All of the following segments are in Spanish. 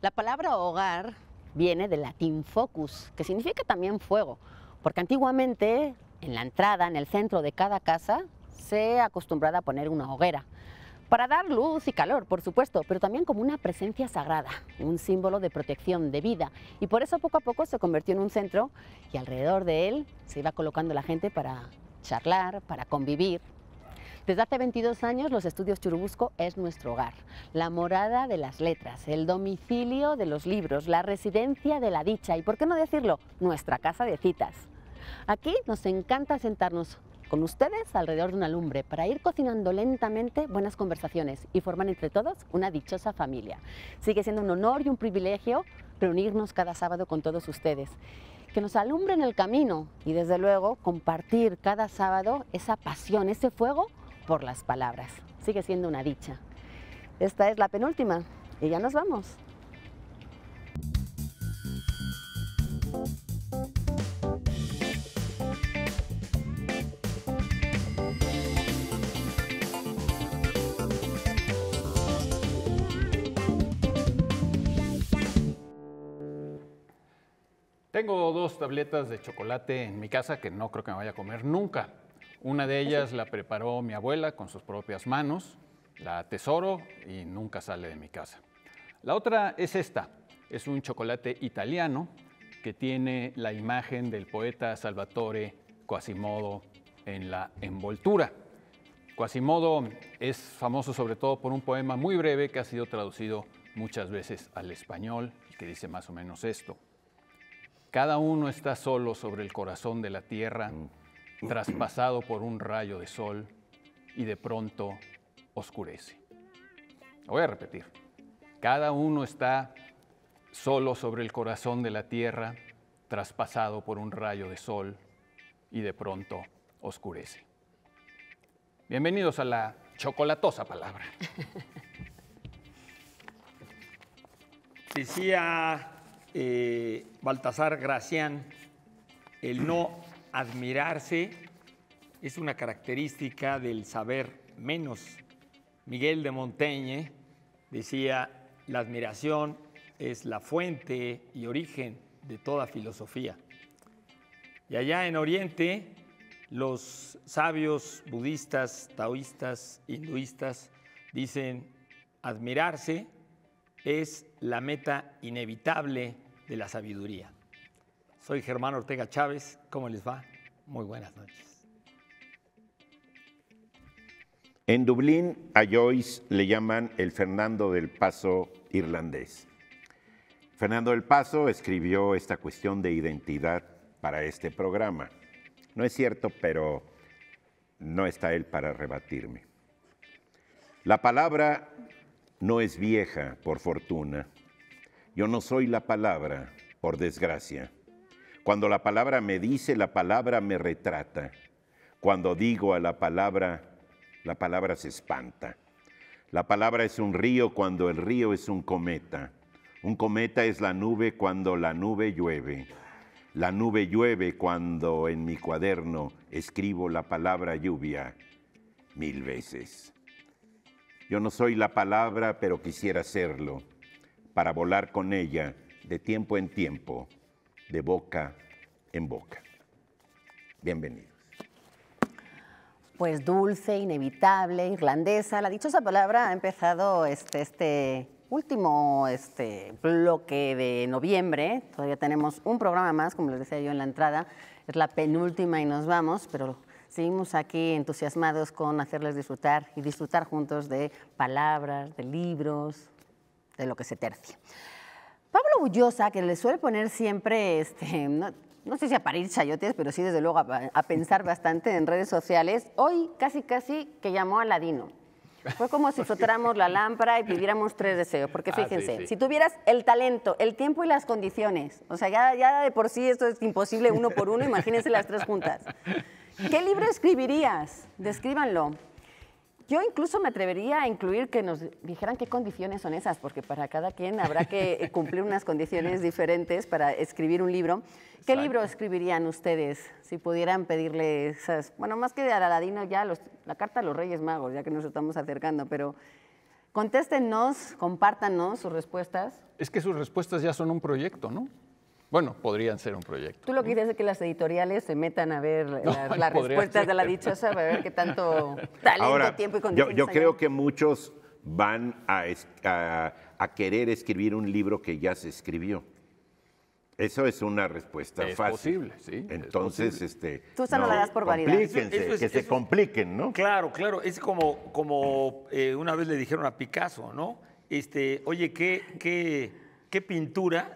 La palabra hogar viene del latín focus, que significa también fuego, porque antiguamente en la entrada, en el centro de cada casa, se acostumbraba a poner una hoguera para dar luz y calor, por supuesto, pero también como una presencia sagrada, un símbolo de protección, de vida. Y por eso poco a poco se convirtió en un centro y alrededor de él se iba colocando la gente para charlar, para convivir, desde hace 22 años los estudios Churubusco es nuestro hogar, la morada de las letras, el domicilio de los libros, la residencia de la dicha y, por qué no decirlo, nuestra casa de citas. Aquí nos encanta sentarnos con ustedes alrededor de una lumbre para ir cocinando lentamente buenas conversaciones y formar entre todos una dichosa familia. Sigue siendo un honor y un privilegio reunirnos cada sábado con todos ustedes. Que nos alumbren el camino y desde luego compartir cada sábado esa pasión, ese fuego por las palabras. Sigue siendo una dicha. Esta es la penúltima y ya nos vamos. Tengo dos tabletas de chocolate en mi casa que no creo que me vaya a comer nunca. Una de ellas la preparó mi abuela con sus propias manos, la atesoro y nunca sale de mi casa. La otra es esta, es un chocolate italiano que tiene la imagen del poeta Salvatore Quasimodo en la envoltura. Quasimodo es famoso sobre todo por un poema muy breve que ha sido traducido muchas veces al español y que dice más o menos esto. Cada uno está solo sobre el corazón de la tierra mm traspasado por un rayo de sol y de pronto oscurece. Lo voy a repetir. Cada uno está solo sobre el corazón de la tierra, traspasado por un rayo de sol y de pronto oscurece. Bienvenidos a la chocolatosa palabra. Decía eh, Baltasar Gracián, el no admirarse es una característica del saber menos. Miguel de Montaigne decía, la admiración es la fuente y origen de toda filosofía. Y allá en Oriente, los sabios budistas, taoístas, hinduistas dicen, admirarse es la meta inevitable de la sabiduría. Soy Germán Ortega Chávez. ¿Cómo les va? Muy buenas noches. En Dublín a Joyce le llaman el Fernando del Paso irlandés. Fernando del Paso escribió esta cuestión de identidad para este programa. No es cierto, pero no está él para rebatirme. La palabra no es vieja, por fortuna. Yo no soy la palabra, por desgracia. Cuando la palabra me dice, la palabra me retrata. Cuando digo a la palabra, la palabra se espanta. La palabra es un río cuando el río es un cometa. Un cometa es la nube cuando la nube llueve. La nube llueve cuando en mi cuaderno escribo la palabra lluvia mil veces. Yo no soy la palabra, pero quisiera serlo, para volar con ella de tiempo en tiempo de boca en boca. Bienvenidos. Pues dulce, inevitable, irlandesa. La dichosa palabra ha empezado este, este último este, bloque de noviembre. Todavía tenemos un programa más, como les decía yo en la entrada. Es la penúltima y nos vamos, pero seguimos aquí entusiasmados con hacerles disfrutar y disfrutar juntos de palabras, de libros, de lo que se tercia. Pablo Bullosa, que le suele poner siempre, este, no, sé si a parir chayotes, pero sí desde luego a, pensar bastante en redes sociales, hoy casi casi que llamó a Ladino. Fue como si frotáramos la lámpara y pidiéramos tres deseos, porque ah, fíjense, si tuvieras el talento, el tiempo y las condiciones, o sea, ya, ya de por sí esto es imposible uno por uno, imagínense las tres juntas. ¿Qué libro escribirías? Descríbanlo. Yo incluso me atrevería a incluir que nos dijeran qué condiciones son esas, porque para cada quien habrá que cumplir unas condiciones diferentes para escribir un libro. ¿Qué libro escribirían ustedes si pudieran pedirles esas? Bueno, más que de Aladino, ya la carta a los Reyes Magos, ya que nos estamos acercando, pero contéstenos, compártanos sus respuestas. Es que sus respuestas ya son un proyecto, ¿no? Bueno, podrían ser un proyecto. Tú lo que es que las editoriales se metan a ver las, respuestas de la dichosa para ver qué tanto talento, tiempo y condiciones. Yo, creo que muchos van a, a, querer escribir un libro que ya se escribió. Eso es una respuesta es fácil. sí. Entonces, este. Tú no, la das por variedad. Complíquense, que se compliquen, ¿no? Claro, claro. Es como, como eh, una vez le dijeron a Picasso, ¿no? Este, oye, qué, qué, qué pintura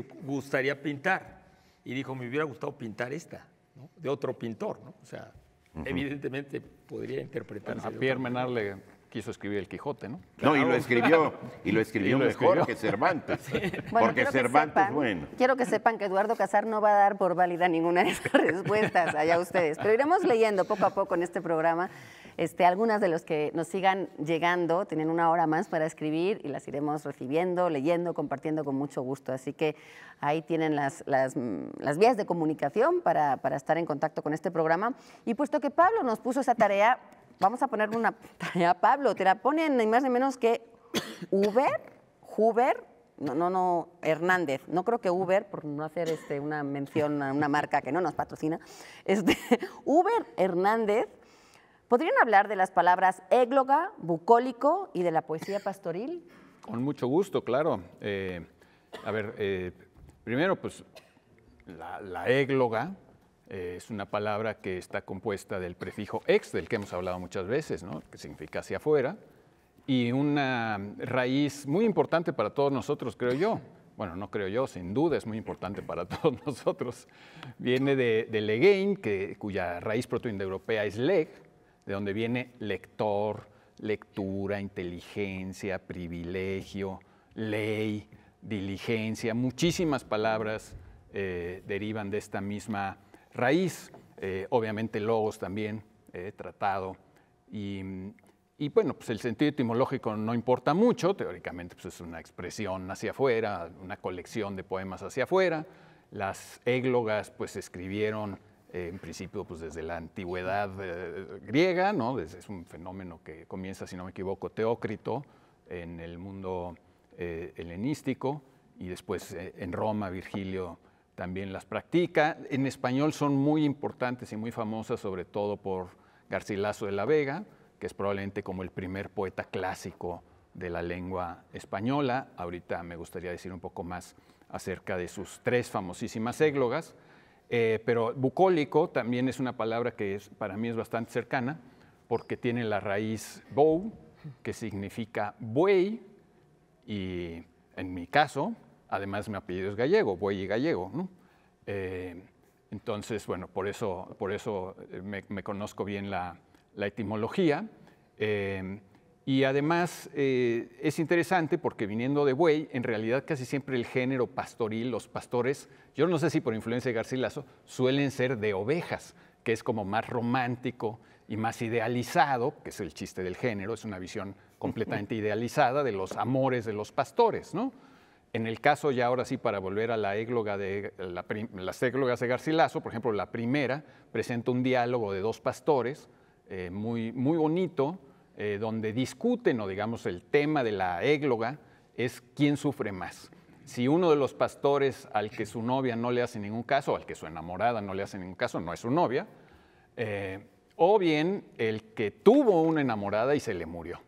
gustaría pintar? Y dijo, me hubiera gustado pintar esta, de otro pintor, ¿no? O sea, evidentemente podría interpretar a Pierre Menard le quiso escribir el Quijote, ¿no? y lo escribió, y lo escribió mejor que Cervantes. porque Cervantes, bueno. Quiero que sepan que Eduardo Casar no va a dar por válida ninguna de esas respuestas allá ustedes. Pero iremos leyendo poco a poco en este programa este, algunas de los que nos sigan llegando tienen una hora más para escribir y las iremos recibiendo, leyendo, compartiendo con mucho gusto. Así que ahí tienen las, mm, vías de comunicación para, estar en contacto con este programa. Y puesto que Pablo nos puso esa tarea, vamos a ponerle una tarea a Pablo. Te la ponen ni más ni menos que Uber, Uber, no, no, no, Hernández, no creo que Uber, por no hacer este, una mención a una marca que no nos patrocina, este, Uber Hernández ¿Podrían hablar de las palabras égloga, bucólico y de la poesía pastoril? Con mucho gusto, claro. Eh, a ver, eh, primero, pues la, égloga eh, es una palabra que está compuesta del prefijo ex, del que hemos hablado muchas veces, ¿no? que significa hacia afuera, y una raíz muy importante para todos nosotros, creo yo. Bueno, no creo yo, sin duda es muy importante para todos nosotros. Viene de, de legein, que, cuya raíz protoindoeuropea es leg, de donde viene lector, lectura, inteligencia, privilegio, ley, diligencia, muchísimas palabras eh, derivan de esta misma raíz, eh, obviamente logos también, eh, tratado, y, y, bueno, pues el sentido etimológico no importa mucho, teóricamente pues es una expresión hacia afuera, una colección de poemas hacia afuera, las églogas pues escribieron en principio pues, desde la antigüedad eh, griega, ¿no? es un fenómeno que comienza, si no me equivoco, Teócrito en el mundo eh, helenístico y después eh, en Roma Virgilio también las practica. En español son muy importantes y muy famosas, sobre todo por Garcilaso de la Vega, que es probablemente como el primer poeta clásico de la lengua española. Ahorita me gustaría decir un poco más acerca de sus tres famosísimas églogas, eh, pero bucólico también es una palabra que para mí es bastante cercana, porque tiene la raíz bow, que significa buey, y en mi caso, además mi apellido es gallego, buey y gallego. Eh, entonces, bueno, por eso, por eso eh, me, conozco bien la, etimología. Y además eh, es interesante porque viniendo de buey, en realidad casi siempre el género pastoril, los pastores, yo no sé si por influencia de Garcilaso, suelen ser de ovejas, que es como más romántico y más idealizado, que es el chiste del género, es una visión completamente idealizada de los amores de los pastores, ¿no? En el caso, ya ahora sí, para volver a la égloga de las églogas de Garcilaso, por ejemplo, la primera presenta un diálogo de dos pastores, eh, muy, muy bonito, eh, donde discuten, o digamos el tema de la égloga, es quién sufre más. Si uno de los pastores al que su novia no le hace ningún caso, al que su enamorada no le hace ningún caso, no es su novia, eh, o bien el que tuvo una enamorada y se le murió.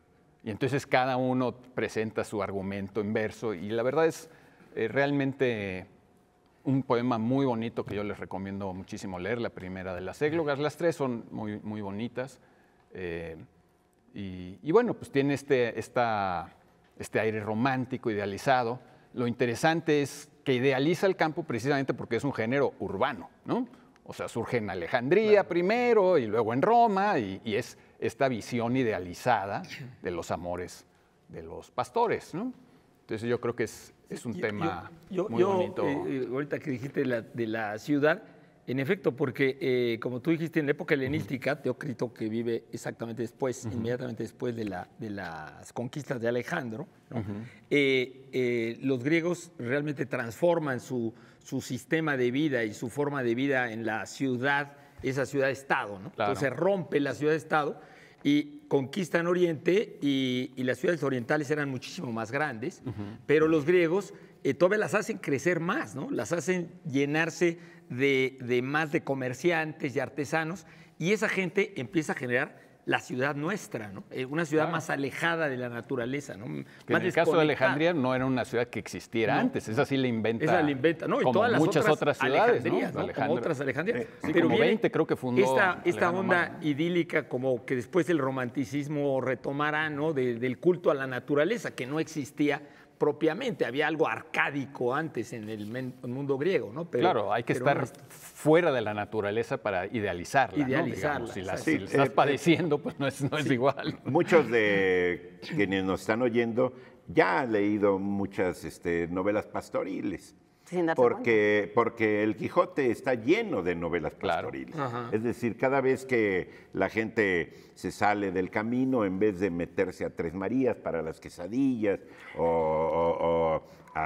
Y entonces cada uno presenta su argumento en verso y la verdad es eh, realmente un poema muy bonito que yo les recomiendo muchísimo leer, la primera de las églogas. Las tres son muy, muy bonitas. Y, bueno, pues tiene este, esta, este aire romántico, idealizado. Lo interesante es que idealiza el campo precisamente porque es un género urbano, ¿no? O sea, surge en Alejandría primero y luego en Roma y, es esta visión idealizada de los amores de los pastores, ¿no? Entonces yo creo que es, es un tema yo, muy bonito. Eh, eh, ahorita que dijiste la, de la ciudad, en efecto, porque eh, como tú dijiste, en la época helenística, Teócrito, que vive exactamente después, inmediatamente después de, las conquistas de Alejandro, eh, eh, los griegos realmente transforman su, sistema de vida y su forma de vida en la ciudad, esa ciudad-estado. ¿no? Entonces rompe la ciudad-estado y conquistan Oriente y, las ciudades orientales eran muchísimo más grandes, pero los griegos todavía las hacen crecer más, ¿no? las hacen llenarse de, más de comerciantes y artesanos, y esa gente empieza a generar la ciudad nuestra, eh, una ciudad más alejada de la naturaleza. en el caso de Alejandría no era una ciudad que existiera antes, esa sí la inventa. Esa la inventa, ¿no? muchas otras, ciudades, otras Alejandrías. Pero 20 creo que fundó. Esta, onda idílica como que después el romanticismo retomará, ¿no? del culto a la naturaleza, que no existía propiamente. Había algo arcádico antes en el mundo griego, ¿no? Pero, claro, hay que estar fuera de la naturaleza para idealizarla. Si, estás eh, padeciendo, pues no es, igual. Muchos de quienes nos están oyendo ya han leído muchas este, novelas pastoriles porque, porque el Quijote está lleno de novelas pastoriles. Es decir, cada vez que la gente se sale del camino, en vez de meterse a Tres Marías para las quesadillas o, a,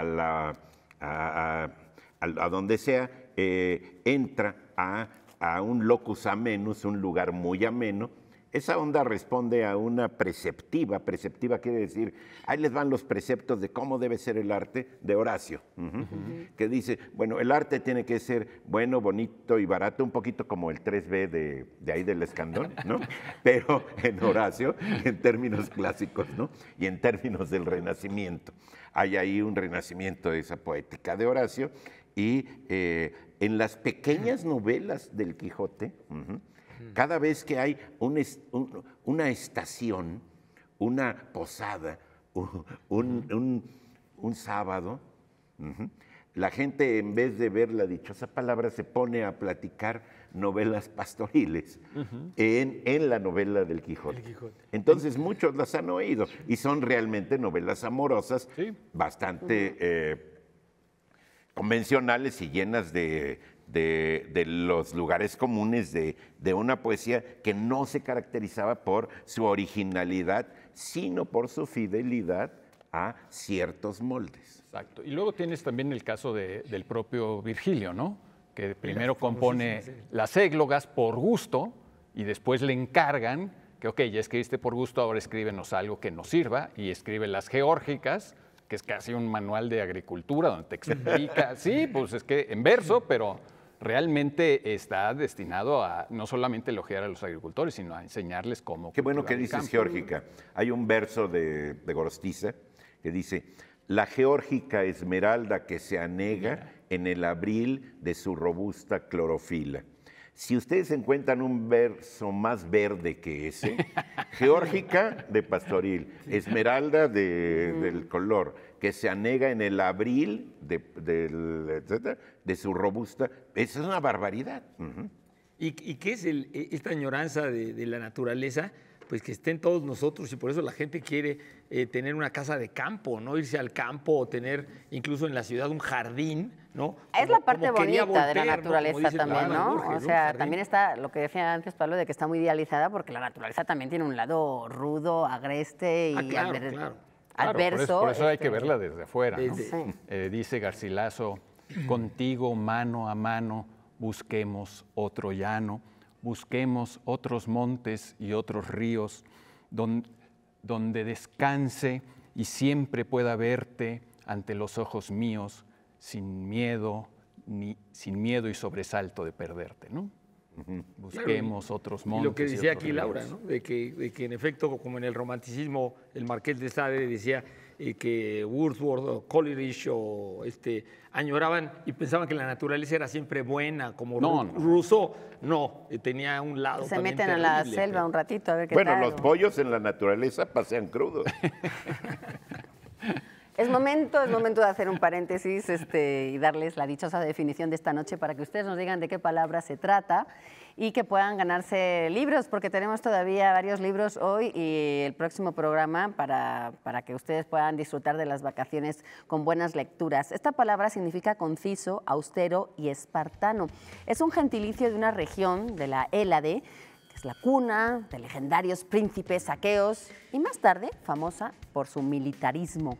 donde sea, eh, entra a, a un locus amenus, un lugar muy ameno, esa onda responde a una preceptiva. Preceptiva quiere decir, ahí les van los preceptos de cómo debe ser el arte de Horacio, que dice, bueno, el arte tiene que ser bueno, bonito y barato, un poquito como el 3B de, ahí del escandón, ¿no? Pero en Horacio, en términos clásicos, ¿no? Y en términos del Renacimiento. Hay ahí un renacimiento de esa poética de Horacio y eh, en las pequeñas novelas del Quijote, cada vez que hay una estación, una posada, un, sábado, la gente en vez de ver la dichosa palabra se pone a platicar novelas pastoriles en, la novela del Quijote. Entonces muchos las han oído y son realmente novelas amorosas, bastante eh, convencionales y llenas de, de, los lugares comunes de, una poesía que no se caracterizaba por su originalidad, sino por su fidelidad a ciertos moldes. Exacto. Y luego tienes también el caso del propio Virgilio, ¿no? Que primero pues, compone las églogas por gusto y después le encargan que, ok, ya escribiste por gusto, ahora escríbenos algo que nos sirva y escribe las geórgicas, que es casi un manual de agricultura donde te explica, sí, pues es que en verso, pero realmente está destinado a no solamente elogiar a los agricultores, sino a enseñarles cómo. Qué bueno que dices georgica. Hay un verso de, de Gorostiza que dice: La geórgica esmeralda que se anega en el abril de su robusta clorofila. Si ustedes encuentran un verso más verde que ese, geórgica de pastoril, esmeralda del color que se anega en el abril de, de, su robusta. Esa es una barbaridad. ¿Y, qué es el, e, esta añoranza de, la naturaleza? Pues que estén todos nosotros y por eso la gente quiere eh, tener una casa de campo, ¿no? Irse al campo o tener incluso en la ciudad un jardín, ¿no? es la parte bonita de la naturaleza también, ¿no? o sea, también está lo que decía antes Pablo de que está muy idealizada porque la naturaleza también tiene un lado rudo, agreste y... Ah, claro, claro por eso, hay que este, verla desde afuera. Eh, dice Garcilaso, contigo mano a mano busquemos otro llano, busquemos otros montes y otros ríos donde descanse y siempre pueda verte ante los ojos míos sin miedo, ni, sin miedo y sobresalto de perderte. ¿no? Busquemos otros montes. Y lo que decía aquí Laura, de, que, en efecto, como en el romanticismo, el marqués de Sade decía eh, que Wordsworth o Coleridge o este, añoraban y pensaban que la naturaleza era siempre buena, como no. Rousseau. No, eh, tenía un lado. Se meten a la selva un ratito a ver qué Bueno, los pollos en la naturaleza pasean crudos. Es momento, es momento de hacer un paréntesis este, y darles la dichosa definición de esta noche para que ustedes nos digan de qué palabra se trata y que puedan ganarse libros, porque tenemos todavía varios libros hoy y el próximo programa para, para que ustedes puedan disfrutar de las vacaciones con buenas lecturas. Esta palabra significa conciso, austero y espartano. Es un gentilicio de una región, de la que es la cuna de legendarios príncipes aqueos y más tarde famosa por su militarismo.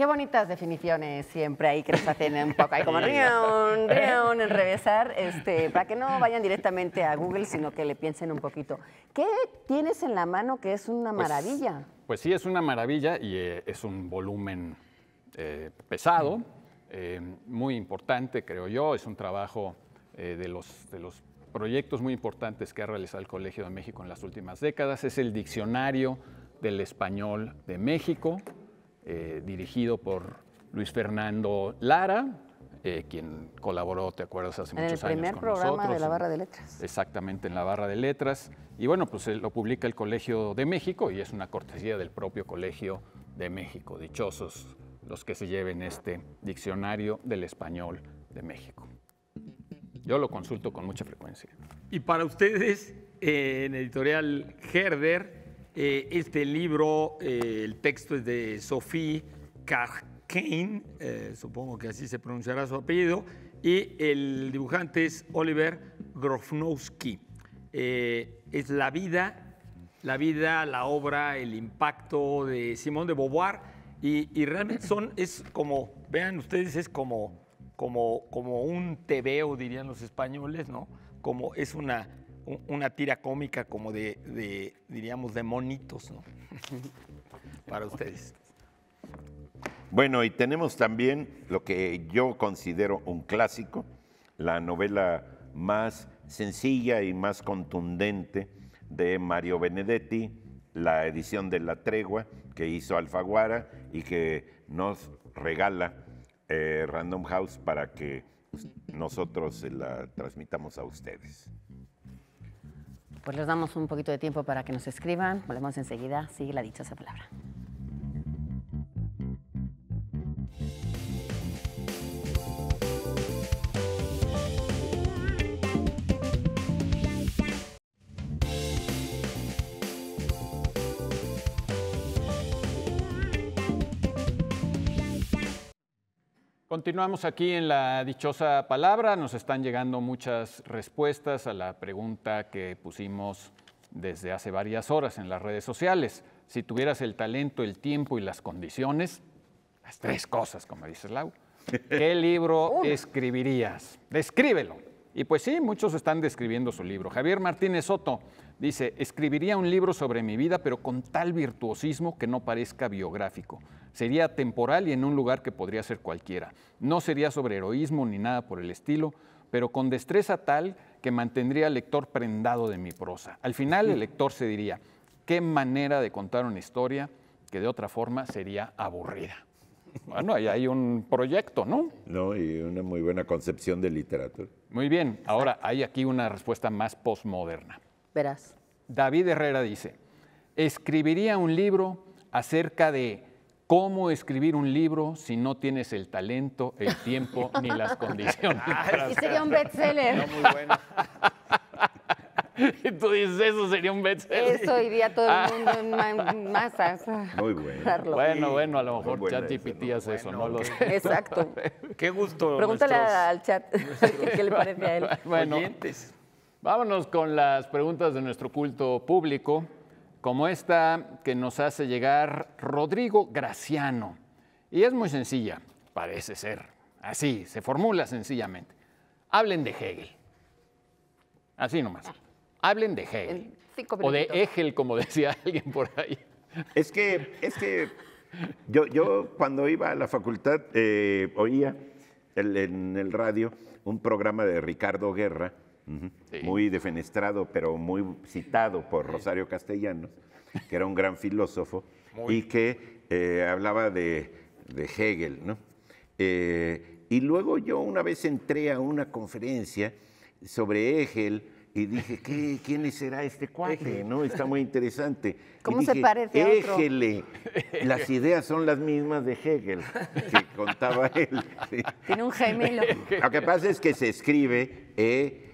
Qué bonitas definiciones siempre ahí que nos hacen un poco ahí como rion, rion, enrevesar, este, para que no vayan directamente a Google, sino que le piensen un poquito. ¿Qué tienes en la mano que es una pues, maravilla? Pues, sí, es una maravilla y eh, es un volumen eh, pesado, mm. eh, muy importante, creo yo. Es un trabajo de, los, de los proyectos muy importantes que ha realizado el Colegio de México en las últimas décadas. Es el diccionario del español de México, eh, dirigido por Luis Fernando Lara, eh, quien colaboró, te acuerdas, hace muchos años. En el primer programa de la barra de letras. Exactamente, en la barra de letras. Y bueno, pues lo publica el Colegio de México y es una cortesía del propio Colegio de México. Dichosos los que se lleven este diccionario del español de México. Yo lo consulto con mucha frecuencia. Y para ustedes, eh, en editorial Herder, eh, este libro, eh, el texto es de Sophie Carcain, eh, supongo que así se pronunciará su apellido, y el dibujante es Oliver Grofnowski. es la vida, la vida, la obra, el impacto de Simón de Beauvoir, y, realmente son, es como, vean ustedes, es como, como, como un tebeo, dirían los españoles, ¿no? Como es una una tira cómica como de, diríamos, de monitos, ¿no? Para ustedes. Bueno, y tenemos también lo que yo considero un clásico, la novela más sencilla y más contundente de Mario Benedetti, la edición de La Tregua que hizo Alfaguara y que nos regala eh, Random House para que nosotros la transmitamos a ustedes. Pues les damos un poquito de tiempo para que nos escriban. Volvemos enseguida. Sigue la dichosa palabra. Continuamos aquí en la dichosa palabra. Nos están llegando muchas respuestas a la pregunta que pusimos desde hace varias horas en las redes sociales. Si tuvieras el talento, el tiempo y las condiciones, las tres cosas, como dice Lau, ¿qué libro escribirías? Descríbelo. Y pues sí, muchos están describiendo su libro. Javier Martínez Soto dice, escribiría un libro sobre mi vida, pero con tal virtuosismo que no parezca biográfico sería temporal y en un lugar que podría ser cualquiera. No sería sobre heroísmo ni nada por el estilo, pero con destreza tal que mantendría al lector prendado de mi prosa. Al final el lector se diría, qué manera de contar una historia que de otra forma sería aburrida. Bueno, ahí hay un proyecto, ¿no? No, y una muy buena concepción de literatura. Muy bien, ahora hay aquí una respuesta más postmoderna. Verás. David Herrera dice, escribiría un libro acerca de ¿Cómo escribir un libro si no tienes el talento, el tiempo ni las condiciones? y sería un bestseller. No, muy bueno. Y tú dices, eso sería un bestseller. Eso iría todo el mundo en masas. Muy bueno. Bueno, bueno, a lo mejor ChatGPT hace eso, no lo sé. Exacto. Qué gusto. Pregúntale al chat qué le parece a él. Bueno, vámonos con las preguntas de nuestro culto público como esta que nos hace llegar Rodrigo Graciano. Y es muy sencilla, parece ser. Así, se formula sencillamente. Hablen de Hegel. Así nomás. Hablen de Hegel. O de Egel, como decía alguien por ahí. Es que, es que yo, yo cuando iba a la facultad eh, oía en el radio un programa de Ricardo Guerra muy defenestrado, pero muy citado por Rosario Castellanos, que era un gran filósofo, y que eh, hablaba de, Hegel. Eh, y luego yo una vez entré a una conferencia sobre Hegel, y dije, ¿qué, ¿quién será este cuate? ¿No? Está muy interesante. ¿Cómo se parece Las ideas son las mismas de Hegel, que contaba él. Tiene un gemelo. Lo que pasa es que se escribe e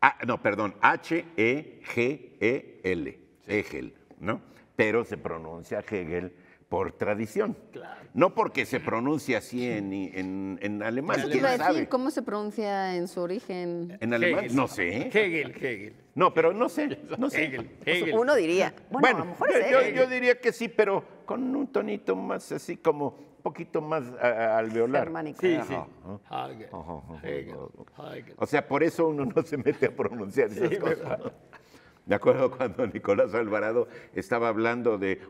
Ah, no, perdón, H-E-G-E-L, e e Hegel, ¿no? Pero se pronuncia Hegel por tradición. No porque se pronuncia así en, en, en alemán. ¿Cómo se pronuncia en su origen? ¿En alemán? No sé. Hegel, Hegel. No, pero no sé. Hegel, pues, Hegel. Uno diría. Bueno, a lo mejor es yo, yo, diría que sí, pero con un tonito más así como un poquito más alveolar. Germánico. Sí, sí. Hegel. Hegel. O sea, por eso uno no se mete a pronunciar esas cosas. Me acuerdo cuando Nicolás Alvarado estaba hablando de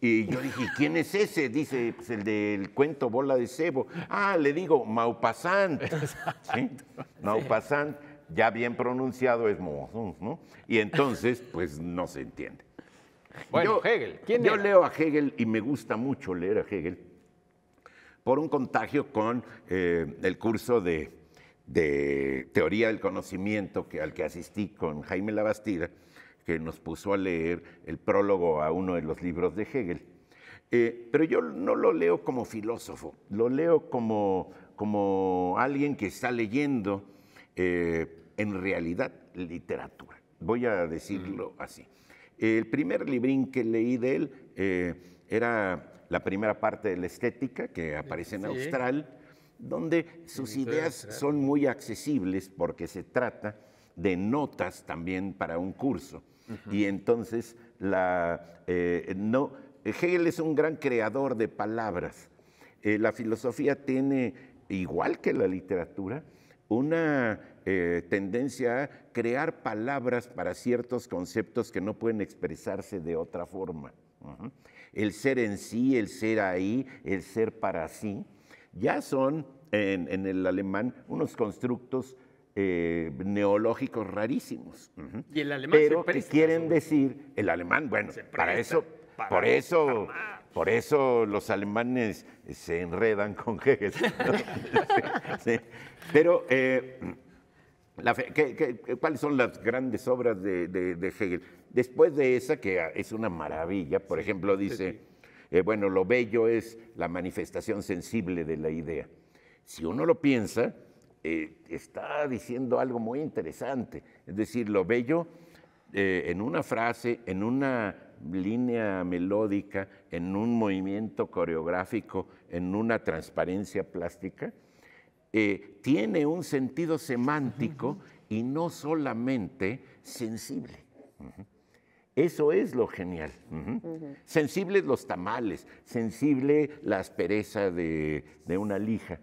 y yo dije, quién es ese? Dice, pues el del cuento Bola de Cebo. Ah, le digo, Maupassant. Maupassant, ya bien pronunciado, es Mozón, ¿no? Y entonces, pues no se entiende. Bueno, Hegel. yo leo a Hegel y me gusta mucho leer a Hegel por un contagio con eh, el curso de, teoría del conocimiento que, al que asistí con Jaime Labastida que nos puso a leer el prólogo a uno de los libros de Hegel. Eh, pero yo no lo leo como filósofo, lo leo como, alguien que está leyendo eh, en realidad literatura. Voy a decirlo así. El primer librín que leí de él eh, era la primera parte de la estética que aparece en Austral, donde sus ideas son muy accesibles porque se trata de notas también para un curso. Y entonces, la, eh, no, Hegel es un gran creador de palabras. Eh, la filosofía tiene, igual que la literatura, una eh, tendencia a crear palabras para ciertos conceptos que no pueden expresarse de otra forma. El ser en sí, el ser ahí, el ser para sí, ya son en el alemán unos constructos eh, neológicos rarísimos. Y el alemán Pero que quieren decir, el alemán, bueno, para eso, por eso, por eso los alemanes se enredan con Hegel. Pero, cuáles son las grandes obras de, Hegel? Después de esa, que es una maravilla, por ejemplo, dice, eh, bueno, lo bello es la manifestación sensible de la idea. Si uno lo piensa, eh, está diciendo algo muy interesante. Es decir, lo bello eh, en una frase, en una línea melódica, en un movimiento coreográfico, en una transparencia plástica, eh, tiene un sentido semántico y no solamente sensible. Eso es lo genial. Sensibles los tamales, sensible la aspereza de, una lija,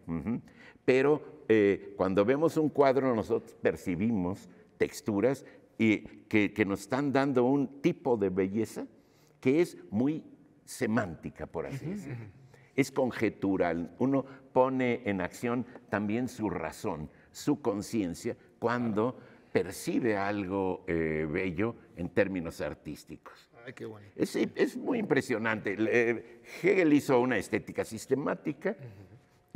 pero eh, cuando vemos un cuadro nosotros percibimos texturas y que, nos están dando un tipo de belleza que es muy semántica, por así decirlo. Es conjetural. Uno pone en acción también su razón, su conciencia, cuando percibe algo eh, bello en términos artísticos. es, muy impresionante. Eh, Hegel hizo una estética sistemática.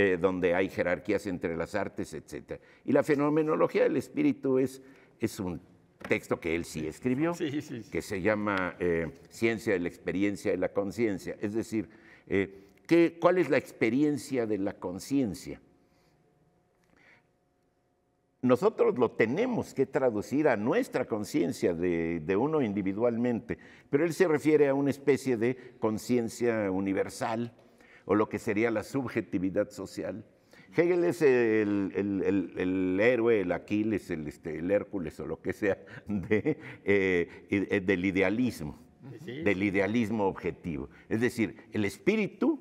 Eh, donde hay jerarquías entre las artes, etc. Y la fenomenología del espíritu es, es un texto que él sí escribió, que se llama eh, Ciencia de la Experiencia de la Conciencia. Es decir, eh, ¿cuál es la experiencia de la conciencia? Nosotros lo tenemos que traducir a nuestra conciencia de, uno individualmente, pero él se refiere a una especie de conciencia universal o lo que sería la subjetividad social. Hegel es el, héroe, el Aquiles, este, el, Hércules o lo que sea eh, eh, del idealismo, del idealismo objetivo. Es decir, el espíritu,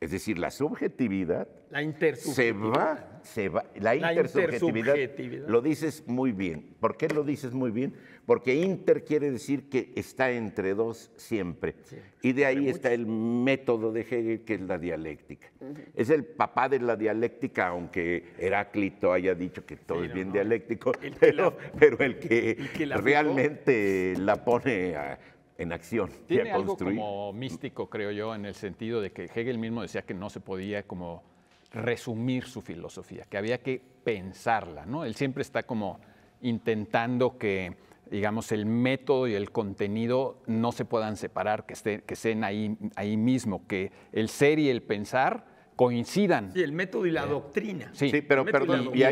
es decir, la subjetividad, la se va la, intersubjetividad, lo dices muy bien. ¿Por qué lo dices muy bien? Porque inter quiere decir que está entre dos siempre. Y de ahí está el método de Hegel, que es la dialéctica. Es el papá de la dialéctica, aunque Heráclito haya dicho que todo es bien dialéctico, pero, el que, realmente la pone en acción. Tiene algo como místico, creo yo, en el sentido de que Hegel mismo decía que no se podía como resumir su filosofía, que había que pensarla, ¿no? Él siempre está como intentando que, digamos, el método y el contenido no se puedan separar, que, estén, que estén ahí, ahí mismo, que el ser y el pensar coincidan. Sí, el método y la eh, doctrina. Sí, pero, perdón, y,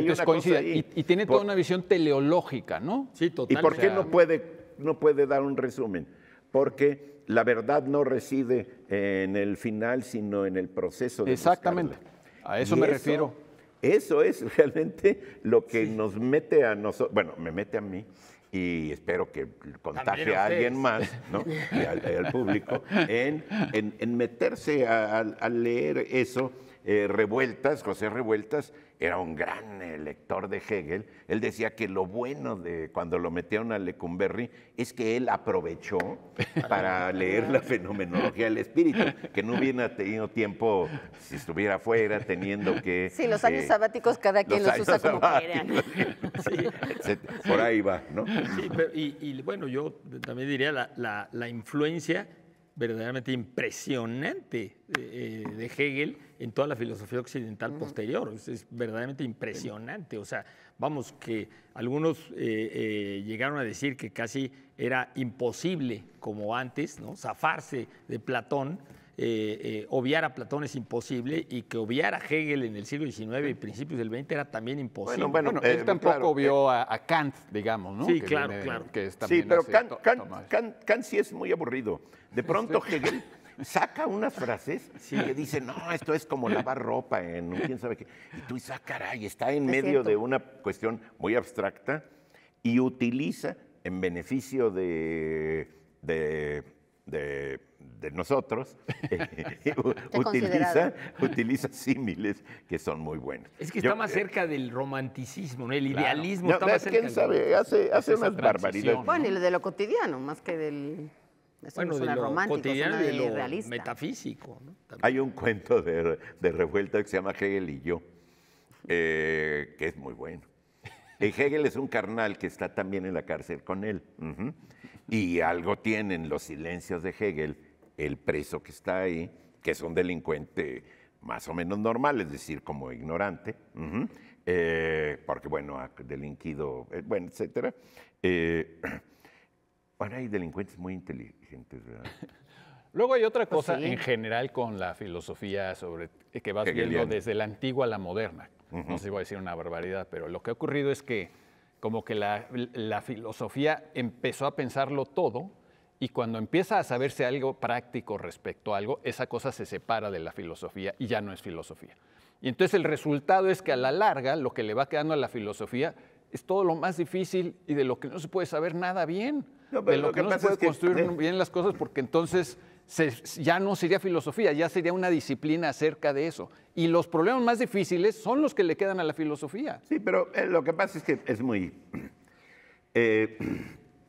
y, tiene toda una visión teleológica, ¿no? Sí, total. ¿Y por qué no puede, no puede dar un resumen? Porque la verdad no reside en el final, sino en el proceso de Exactamente. A eso me refiero. Eso es realmente lo que nos mete a nosotros, bueno, me mete a mí y espero que contagie a, alguien más, ¿no? y al, público, en, meterse a, leer eso, eh, revueltas, José Revueltas, era un gran lector de Hegel, él decía que lo bueno de cuando lo metieron a Lecumberri es que él aprovechó para leer la fenomenología del espíritu, que no hubiera tenido tiempo si estuviera fuera teniendo que... Sí, los años eh, sabáticos cada quien los, usa como quiera. Por ahí va, ¿no? Sí, y, bueno, yo también diría la influencia verdaderamente impresionante eh, eh, de Hegel en toda la filosofía occidental posterior. Es, verdaderamente impresionante. O sea, vamos, que algunos eh, llegaron a decir que casi era imposible, como antes, ¿no? zafarse de Platón eh, eh, obviar a Platón es imposible y que obviar a Hegel en el siglo XIX y principios del XX era también imposible. Bueno, bueno, eh, él tampoco obvió vio eh, a, Kant, digamos, ¿no? Sí, claro, claro. sí, pero Kant, sí es muy aburrido. De pronto Hegel saca unas frases y que dice, no, esto es como lavar ropa en quién sabe qué. Y tú dices, ah, caray, está en medio de una cuestión muy abstracta y utiliza en beneficio de de, nosotros utiliza, utiliza símiles que son muy buenos. Es que está más eh, cerca del romanticismo, el idealismo. está más cerca. sabe? Hace, unas barbaridades. Bueno, de lo cotidiano, más que del... de metafísico. Hay un cuento de, de, revuelta que se llama Hegel y yo, eh, que es muy bueno. y Hegel es un carnal que está también en la cárcel con él. Y algo tienen los silencios de Hegel, el preso que está ahí, que es un delincuente más o menos normal, es decir, como ignorante, eh, porque bueno, ha delinquido, eh, bueno, etcétera. Eh, bueno, hay delincuentes muy inteligentes, ¿verdad? Luego hay otra pues cosa en general con la filosofía sobre que vas viendo desde la antigua a la moderna. No sé si voy a decir una barbaridad, pero lo que ha ocurrido es que como que la, filosofía empezó a pensarlo todo y cuando empieza a saberse algo práctico respecto a algo, esa cosa se separa de la filosofía y ya no es filosofía. Y entonces el resultado es que a la larga lo que le va quedando a la filosofía es todo lo más difícil y de lo que no se puede saber nada bien, de lo, que, no se puede construir bien las cosas porque entonces ya no sería filosofía, ya sería una disciplina acerca de eso. Y los problemas más difíciles son los que le quedan a la filosofía. Sí, pero eh, lo que pasa es que es muy... Eh,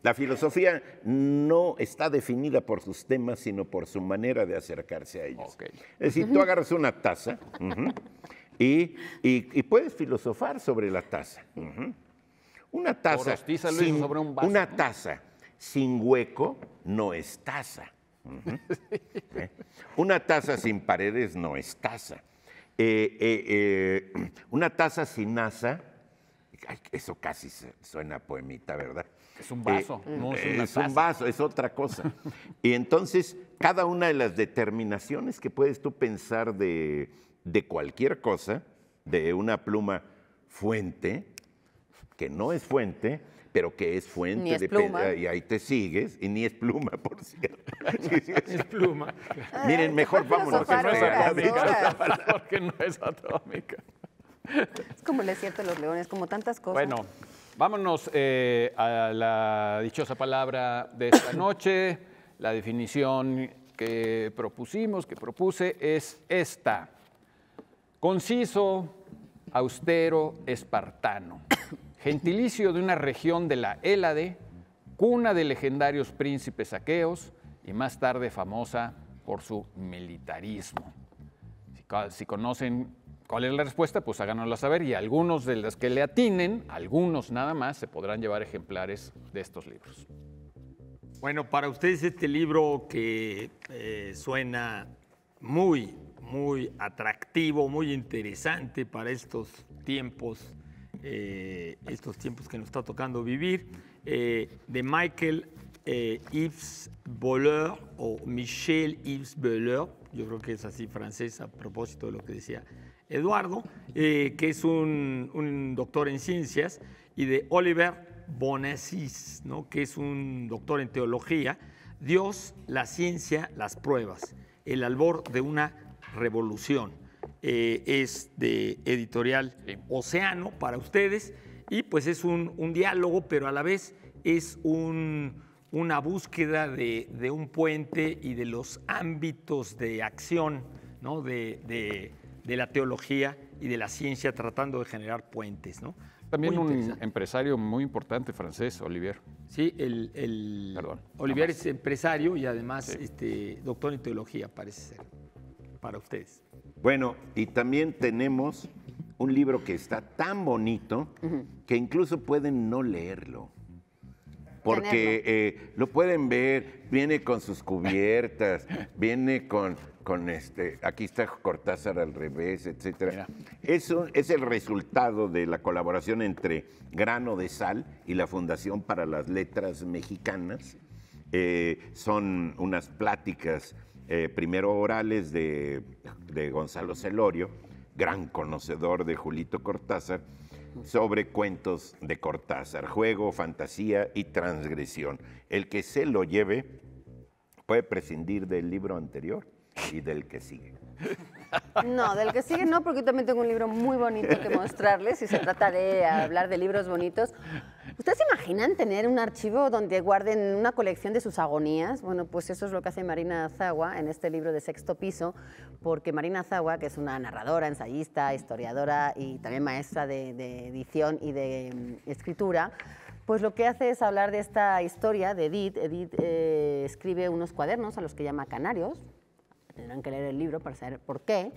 la filosofía no está definida por sus temas, sino por su manera de acercarse a ellos. Es decir, tú agarras una taza y, puedes filosofar sobre la taza. Una taza, sin, una taza sin hueco no es taza. Una taza sin paredes no es taza. Eh, eh, eh, una taza sin asa, eso casi suena poemita, ¿verdad? Es un vaso, no es un vaso, es otra cosa. y entonces, cada una de las determinaciones que puedes tú pensar de cualquier cosa, de una pluma fuente, que no es fuente, pero que es fuente y ahí te sigues y ni es pluma, por cierto. es pluma. Miren, mejor vámonos. que no es atómica. es como le siento a los leones, como tantas cosas. Bueno, vámonos eh, a la dichosa palabra de esta noche. La definición que propusimos, que propuse, es esta. Conciso, austero, espartano gentilicio de una región de la Hélade, cuna de legendarios príncipes aqueos y más tarde famosa por su militarismo. Si, conocen cuál es la respuesta, pues háganosla saber y algunos de los que le atinen, algunos nada más, se podrán llevar ejemplares de estos libros. Bueno, para ustedes este libro que eh, suena muy, muy atractivo, muy interesante para estos tiempos eh, estos tiempos que nos está tocando vivir, eh, de Michael eh, Yves Boller o Michel Yves Boller, yo creo que es así francés a propósito de lo que decía Eduardo, que es un, doctor en ciencias, y de Oliver Bonacis, que es un doctor en teología, Dios, la ciencia, las pruebas, el albor de una revolución. Eh, es de editorial Océano para ustedes y pues es un, diálogo, pero a la vez es un, una búsqueda de, un puente y de los ámbitos de acción de, la teología y de la ciencia tratando de generar puentes. También un empresario muy importante francés, Olivier. Sí, el, Olivier es empresario y además este, doctor en teología, parece ser para ustedes. Bueno, y también tenemos un libro que está tan bonito que incluso pueden no leerlo. Porque eh, lo pueden ver, viene con sus cubiertas, viene con, con este, aquí está Cortázar al revés, etcétera. Eso es el resultado de la colaboración entre Grano de Sal y la Fundación para las Letras Mexicanas. Eh, son unas pláticas eh, primero orales de, de, Gonzalo Celorio, gran conocedor de Julito Cortázar, sobre cuentos de Cortázar, juego, fantasía y transgresión. El que se lo lleve puede prescindir del libro anterior y del que sigue. No, del que sigue no, porque yo también tengo un libro muy bonito que mostrarles y se trata de hablar de libros bonitos. ¿Ustedes se imaginan tener un archivo donde guarden una colección de sus agonías? Bueno, pues eso es lo que hace Marina Zagua en este libro de sexto piso, porque Marina Zagua, que es una narradora, ensayista, historiadora y también maestra de, edición y de mm, escritura, pues lo que hace es hablar de esta historia de Edith. Edith eh, escribe unos cuadernos a los que llama Canarios, tendrán que leer el libro para saber por qué,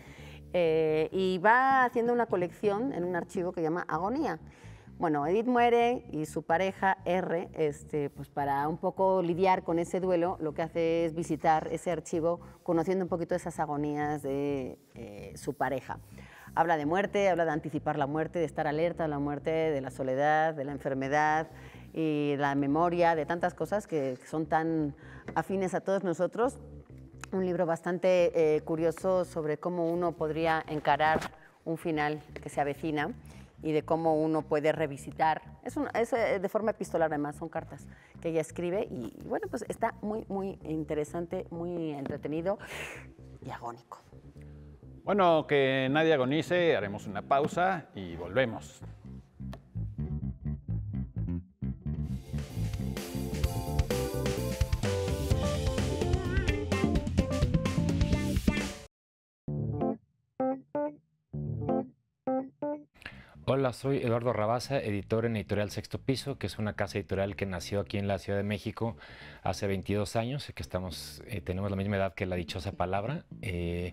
eh, y va haciendo una colección en un archivo que llama Agonía. Bueno, Edith muere y su pareja R, este, pues para un poco lidiar con ese duelo, lo que hace es visitar ese archivo conociendo un poquito esas agonías de eh, su pareja. Habla de muerte, habla de anticipar la muerte, de estar alerta a la muerte, de la soledad, de la enfermedad, y la memoria, de tantas cosas que son tan afines a todos nosotros un libro bastante eh, curioso sobre cómo uno podría encarar un final que se avecina y de cómo uno puede revisitar. Es, eh, de forma epistolar además, son cartas que ella escribe y, bueno, pues está muy, muy interesante, muy entretenido y agónico. Bueno, que nadie agonice, haremos una pausa y volvemos. Hola, soy Eduardo Rabaza, editor en Editorial Sexto Piso, que es una casa editorial que nació aquí en la Ciudad de México hace 22 años, que estamos, eh, tenemos la misma edad que la dichosa palabra. Eh,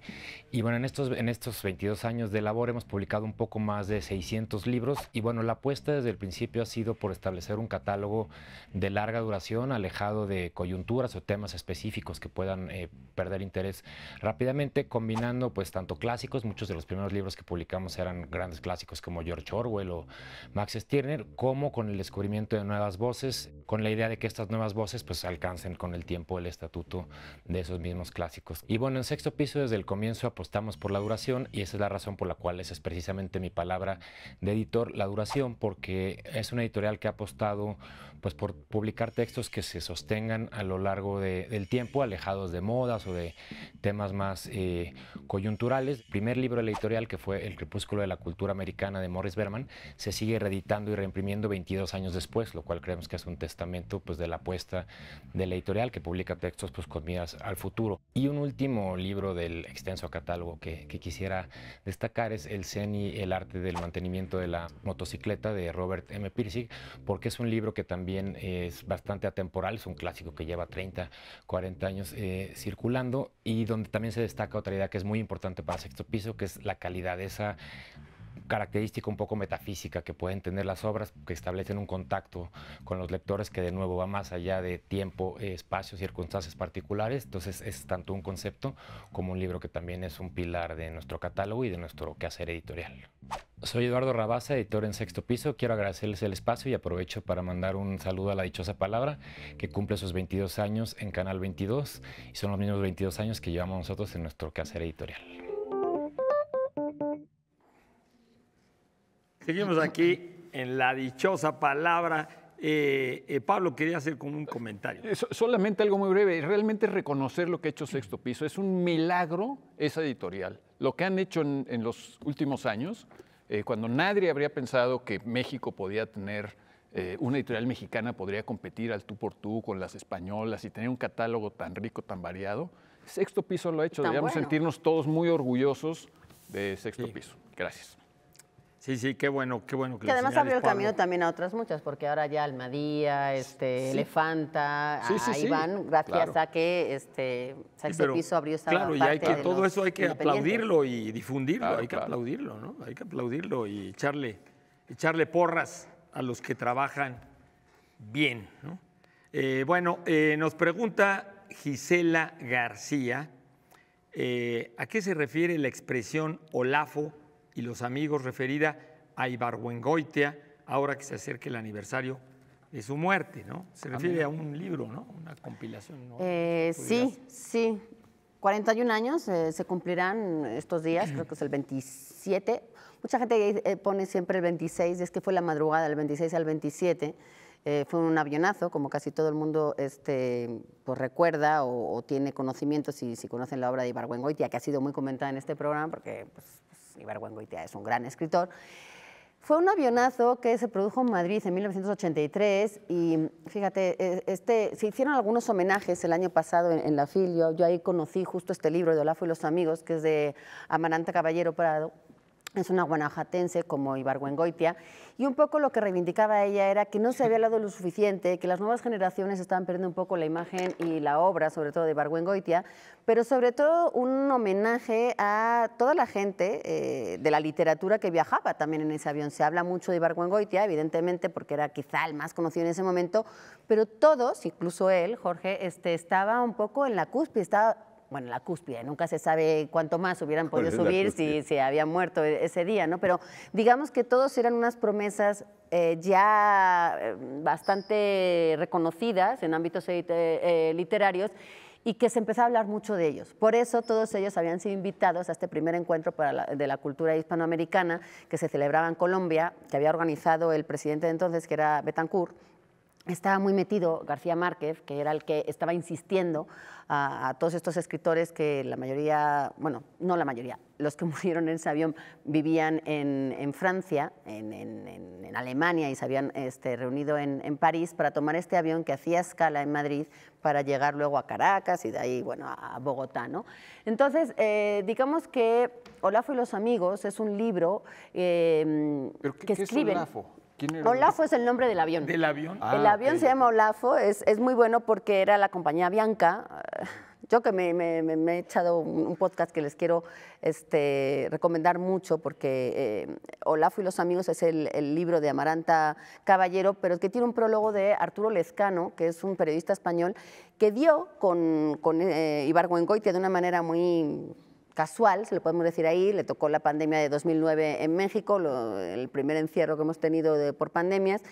y bueno, en estos, en estos 22 años de labor hemos publicado un poco más de 600 libros y bueno, la apuesta desde el principio ha sido por establecer un catálogo de larga duración, alejado de coyunturas o temas específicos que puedan eh, perder interés rápidamente, combinando pues tanto clásicos, muchos de los primeros libros que publicamos eran grandes clásicos como George Orwell o Max Stirner, como con el descubrimiento de nuevas voces, con la idea de que estas nuevas voces pues alcancen con el tiempo el estatuto de esos mismos clásicos. Y bueno, en sexto piso desde el comienzo apostamos por la duración y esa es la razón por la cual esa es precisamente mi palabra de editor, la duración, porque es una editorial que ha apostado pues por publicar textos que se sostengan a lo largo del tiempo, alejados de modas o de temas más eh, coyunturales. El primer libro de editorial que fue El crepúsculo de la cultura americana de Morris Berman, se sigue reeditando y reimprimiendo 22 años después, lo cual creemos que es un testamento pues, de la apuesta de la editorial que publica textos pues, con miras al futuro. Y un último libro del extenso catálogo que, quisiera destacar es El Zen y el arte del mantenimiento de la motocicleta de Robert M. Pirsig, porque es un libro que también es bastante atemporal, es un clásico que lleva 30, 40 años eh, circulando y donde también se destaca otra idea que es muy importante para Sexto Piso, que es la calidad de esa característica un poco metafísica que pueden tener las obras, que establecen un contacto con los lectores que de nuevo va más allá de tiempo, espacio, circunstancias particulares. Entonces es tanto un concepto como un libro que también es un pilar de nuestro catálogo y de nuestro quehacer editorial. Soy Eduardo Rabasa, editor en Sexto Piso. Quiero agradecerles el espacio y aprovecho para mandar un saludo a La Dichosa Palabra, que cumple sus 22 años en Canal 22 y son los mismos 22 años que llevamos nosotros en nuestro quehacer editorial. Seguimos aquí en la dichosa palabra. Eh, eh, Pablo quería hacer como un comentario. Eh, solamente algo muy breve. Realmente reconocer lo que ha hecho Sexto Piso. Es un milagro esa editorial. Lo que han hecho en, los últimos años, cuando nadie habría pensado que México podía tener una editorial mexicana podría competir al tú por tú con las españolas y tener un catálogo tan rico, tan variado. Sexto piso lo ha hecho, debemos sentirnos todos muy orgullosos de sexto piso. Gracias. Sí, sí, qué bueno, qué bueno que, además abrió el camino también a otras muchas, porque ahora ya Almadía, este, Elefanta, gracias a que este, servicio Piso abrió esa Claro, y hay que, todo eso hay que aplaudirlo y difundirlo, hay que aplaudirlo, ¿no? Hay que aplaudirlo y echarle, echarle porras a los que trabajan bien, ¿no? Eh, bueno, eh, nos pregunta Gisela García, eh, ¿a qué se refiere la expresión Olafo? y los amigos referida a Ibarwengoitia, ahora que se acerca el aniversario de su muerte, ¿no? Se refiere a un libro, ¿no? Una compilación. Eh, sí, sí. 41 años eh, se cumplirán estos días, creo que es el 27. Mucha gente eh, pone siempre el 26, es que fue la madrugada del 26 al 27. fue un avionazo, como casi todo el mundo este, pues, recuerda o, tiene conocimiento, si, si, conocen la obra de Ibargüengoitia, que ha sido muy comentada en este programa, porque pues, Ibargüengoitia es un gran escritor. Fue un avionazo que se produjo en Madrid en 1983 y fíjate, e, este, se hicieron algunos homenajes el año pasado en, la FIL. Yo, ahí conocí justo este libro de Olafo y los amigos, que es de Amaranta Caballero Prado, es una guanajatense como Ibargüengoitia, y un poco lo que reivindicaba ella era que no se había hablado lo suficiente, que las nuevas generaciones estaban perdiendo un poco la imagen y la obra, sobre todo de Ibargüengoitia, pero sobre todo un homenaje a toda la gente eh, de la literatura que viajaba también en ese avión. Se habla mucho de Ibargüengoitia, evidentemente, porque era quizá el más conocido en ese momento, pero todos, incluso él, Jorge, este, estaba un poco en la cúspide, estaba bueno, la cúspide, nunca se sabe cuánto más hubieran podido subir si se si había muerto e-, ese día, ¿no? Pero digamos que todos eran unas promesas eh, ya eh, bastante reconocidas en ámbitos eh, literarios y que se empezó a hablar mucho de ellos. Por eso todos ellos habían sido invitados a este primer encuentro de la cultura hispanoamericana que se celebraba en Colombia, que había organizado el presidente de entonces, que era Betancourt, estaba muy metido García Márquez, que era el que estaba insistiendo a, todos estos escritores que la mayoría, bueno, no la mayoría, los que murieron en ese avión vivían en, Francia, en, Alemania y se habían este, reunido en, París para tomar este avión que hacía escala en Madrid para llegar luego a Caracas y de ahí, bueno, a Bogotá, ¿no? Entonces, eh, digamos que Olafo y los amigos es un libro eh, que escriben... Olafo es el nombre del avión. ¿Del avión? Ah, el avión se llama Olafo, es, es, muy bueno porque era la compañía Bianca. Yo que me, he echado un, podcast que les quiero este, recomendar mucho porque eh, Olafo y los amigos es el, libro de Amaranta Caballero, pero que tiene un prólogo de Arturo Lescano, que es un periodista español, que dio con, con eh, Ibargüengoitia de una manera muy casual, se lo podemos decir ahí, le tocó la pandemia de 2009 en México, el primer encierro que hemos tenido por pandemias,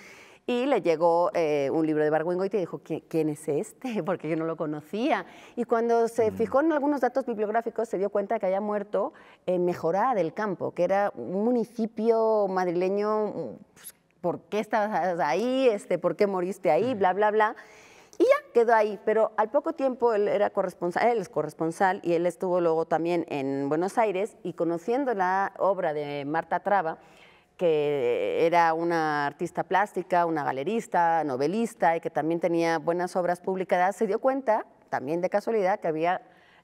y le llegó eh, un libro de Barguengo y dijo, ¿Quién, es este? Porque yo no lo conocía. Y cuando se mm. fijó en algunos datos bibliográficos, se dio cuenta que había muerto en Mejorada del Campo, que era un municipio madrileño, pues, ¿por qué estabas ahí? Este, ¿Por qué moriste ahí? Bla, bla, bla. Y ya quedó ahí, pero al poco tiempo él era corresponsal, él es corresponsal y él estuvo luego también en Buenos Aires y conociendo la obra de Marta Traba, que era una artista plástica, una galerista, novelista y que también tenía buenas obras publicadas, se dio cuenta, también de casualidad, que había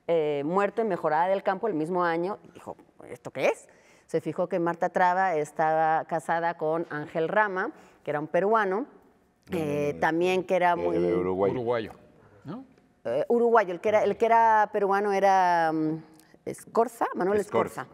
eh, muerto en Mejorada del Campo el mismo año dijo, ¿esto qué es? Se fijó que Marta Traba estaba casada con Ángel Rama, que era un peruano, eh, eh, también que era muy... uruguayo. uruguayo. ¿no? Eh, uruguayo, el que, era, el que era peruano era mm, Escorza, Manuel Escorza.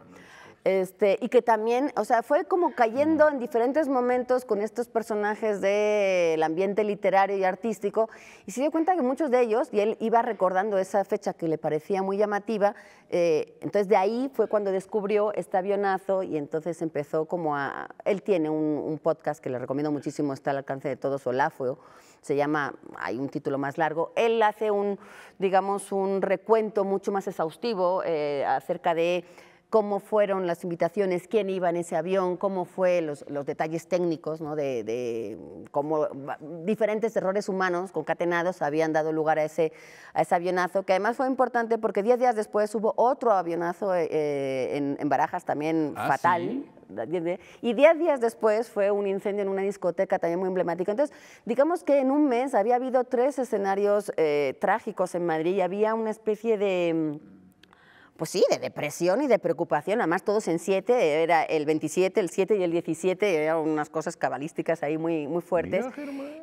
Este, y que también, o sea, fue como cayendo en diferentes momentos con estos personajes del ambiente literario y artístico, y se dio cuenta que muchos de ellos, y él iba recordando esa fecha que le parecía muy llamativa, eh, entonces de ahí fue cuando descubrió este avionazo y entonces empezó como a... Él tiene un, podcast que le recomiendo muchísimo, está al alcance de todos, Olafo se llama, hay un título más largo, él hace un, digamos, un recuento mucho más exhaustivo eh, acerca de cómo fueron las invitaciones, quién iba en ese avión, cómo fue los, detalles técnicos, de, de, cómo diferentes errores humanos concatenados habían dado lugar a ese, a ese avionazo, que además fue importante porque 10 días después hubo otro avionazo eh, eh, en, Barajas también ah, fatal. Y diez días después fue un incendio en una discoteca también muy emblemática. Entonces, digamos que en un mes había habido tres escenarios eh, trágicos en Madrid y había una especie de pues sí, de depresión y de preocupación, además todos en siete, era el 27, el 7 y el 17, eran unas cosas cabalísticas ahí muy, muy fuertes.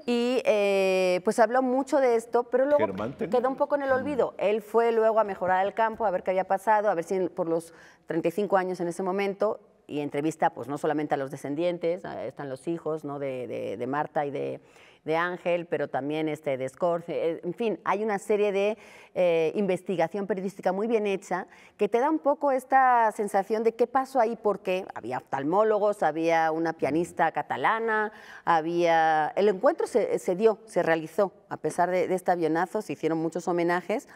y eh, pues habló mucho de esto, pero luego quedó un poco en el olvido. Él fue luego a mejorar el campo, a ver qué había pasado, a ver si por los 35 años en ese momento, y entrevista pues no solamente a los descendientes, están los hijos ¿no? de Marta y de de Ángel, pero también este, de Scorce. Eh, en fin, hay una serie de eh, investigación periodística muy bien hecha que te da un poco esta sensación de qué pasó ahí, porque había oftalmólogos, había una pianista catalana, había... El encuentro se, dio, se realizó, a pesar de, este avionazo, se hicieron muchos homenajes.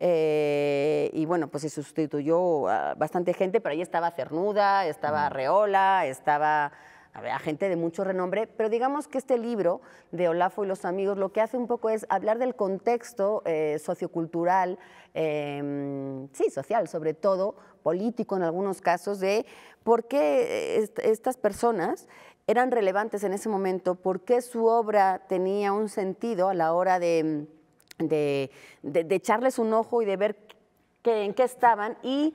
Eh, y bueno, pues se sustituyó bastante gente, pero ahí estaba Cernuda, estaba Reola, estaba a gente de mucho renombre, pero digamos que este libro de Olafo y los amigos lo que hace un poco es hablar del contexto eh, sociocultural, em, sí, social sobre todo, político en algunos casos, de por qué eh, estas personas eran relevantes en ese momento, por qué su obra tenía un sentido a la hora de, echarles un ojo y de ver en qué estaban y